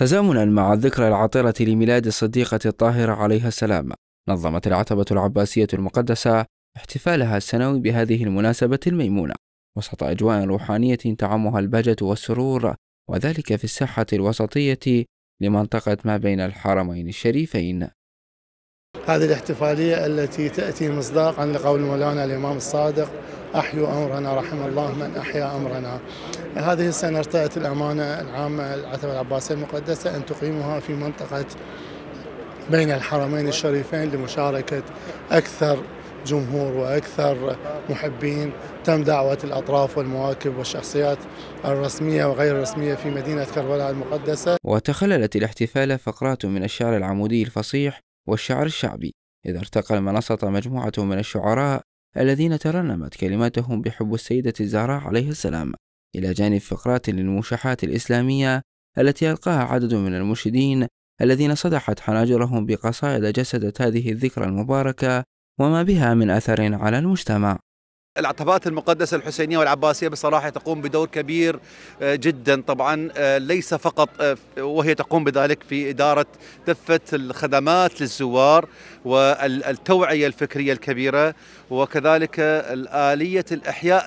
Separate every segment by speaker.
Speaker 1: تزامنا مع الذكرى العطرة لميلاد الصديقة الطاهرة عليها السلام نظمت العتبة العباسية المقدسة احتفالها السنوي بهذه المناسبة الميمونة وسط أجواء روحانية تعمها البهجة والسرور وذلك في الساحة الوسطية لمنطقة ما بين الحرمين الشريفين
Speaker 2: هذه الاحتفالية التي تأتي مصداقا لقول مولانا الإمام الصادق أحيوا أمرنا رحم الله من أحيا أمرنا هذه السنة ارتأت الأمانة العامة العتبة العباسية المقدسة أن تقيمها في منطقة بين الحرمين الشريفين لمشاركة أكثر جمهور وأكثر محبين تم دعوة الأطراف والمواكب والشخصيات الرسمية وغير الرسمية في مدينة كربلاء المقدسة
Speaker 1: وتخللت الاحتفال فقرات من الشعر العمودي الفصيح والشعر الشعبي إذا ارتقى المنصة مجموعة من الشعراء الذين ترنمت كلماتهم بحب السيدة الزهراء عليه السلام إلى جانب فقرات للموشحات الإسلامية التي ألقاها عدد من المرشدين الذين صدحت حناجرهم بقصائد جسدت هذه الذكرى المباركة وما بها من أثر على المجتمع
Speaker 3: العتبات المقدسة الحسينية والعباسية بصراحة تقوم بدور كبير آه، جدا طبعا آه، ليس فقط آه، وهي تقوم بذلك في إدارة دفة الخدمات للزوار والتوعية الفكرية الكبيرة وكذلك آلية الإحياء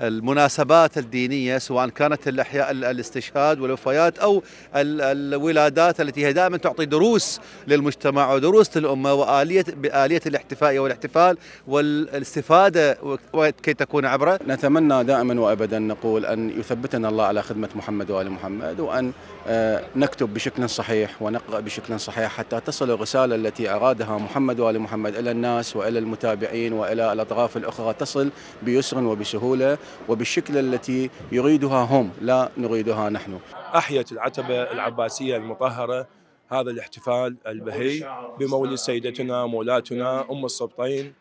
Speaker 3: المناسبات الدينية سواء كانت الإحياء الاستشهاد والوفيات أو الولادات التي هي دائما تعطي دروس للمجتمع ودروس للأمة وآلية بآلية الاحتفاء والاحتفال والاستفادة وكي تكون عبرة
Speaker 4: نتمنى دائما وأبدا نقول أن يثبتنا الله على خدمة محمد وآل محمد وأن آه، نكتب بشكل صحيح ونقرأ بشكل صحيح حتى تصل الرسالة التي أرادها محمد وآل محمد إلى الناس وإلى المتابعين وإلى الأطراف الأخرى تصل بيسر وبسهولة وبالشكل التي يريدها هم لا نريدها نحن
Speaker 5: أحيت العتبة العباسية المطهرة هذا الاحتفال البهي بمولد سيدتنا مولاتنا أم السبطين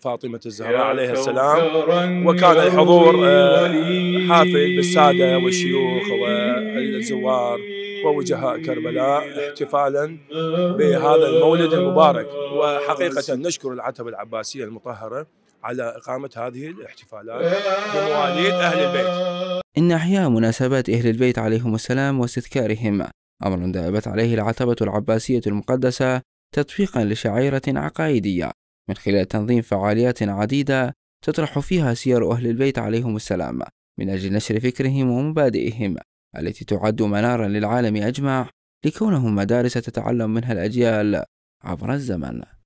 Speaker 5: فاطمة الزهراء عليها السلام وكان الحضور آه، حافل بالسادة والشيوخ والزوار ووجهاء كربلاء احتفالا
Speaker 3: بهذا المولد المبارك وحقيقة
Speaker 5: نشكر العتبة العباسية المطهرة على إقامة هذه الاحتفالات بمواليد أهل البيت
Speaker 1: إن أحياء مناسبات أهل البيت عليهم السلام واستذكارهم أمر دابت عليه العتبة العباسية المقدسة تطبيقا لشعيرة عقائدية من خلال تنظيم فعاليات عديدة تطرح فيها سير أهل البيت عليهم السلام من أجل نشر فكرهم ومبادئهم التي تعد منارا للعالم أجمع لكونهم مدارس تتعلم منها الأجيال عبر الزمن